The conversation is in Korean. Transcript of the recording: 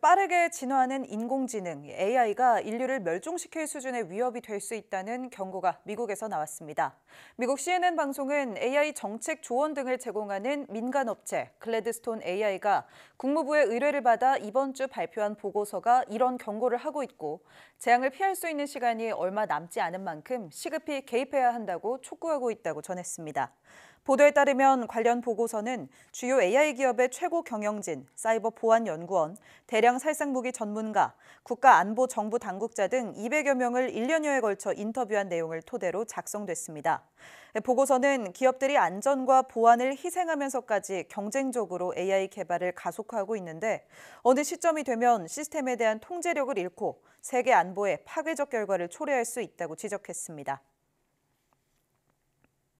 빠르게 진화하는 인공지능 AI가 인류를 멸종시킬 수준의 위협이 될 수 있다는 경고가 미국에서 나왔습니다. 미국 CNN 방송은 AI 정책 조언 등을 제공하는 민간 업체 글래드스톤 AI가 국무부의 의뢰를 받아 이번 주 발표한 보고서가 이런 경고를 하고 있고 재앙을 피할 수 있는 시간이 얼마 남지 않은 만큼 시급히 개입해야 한다고 촉구하고 있다고 전했습니다. 보도에 따르면 관련 보고서는 주요 AI 기업의 최고 경영진, 사이버 보안 연구원, 대량 살상 무기 전문가, 국가 안보 정부 당국자 등 200여 명을 1년여에 걸쳐 인터뷰한 내용을 토대로 작성됐습니다. 보고서는 기업들이 안전과 보안을 희생하면서까지 경쟁적으로 AI 개발을 가속화하고 있는데 어느 시점이 되면 시스템에 대한 통제력을 잃고 세계 안보에 파괴적 결과를 초래할 수 있다고 지적했습니다.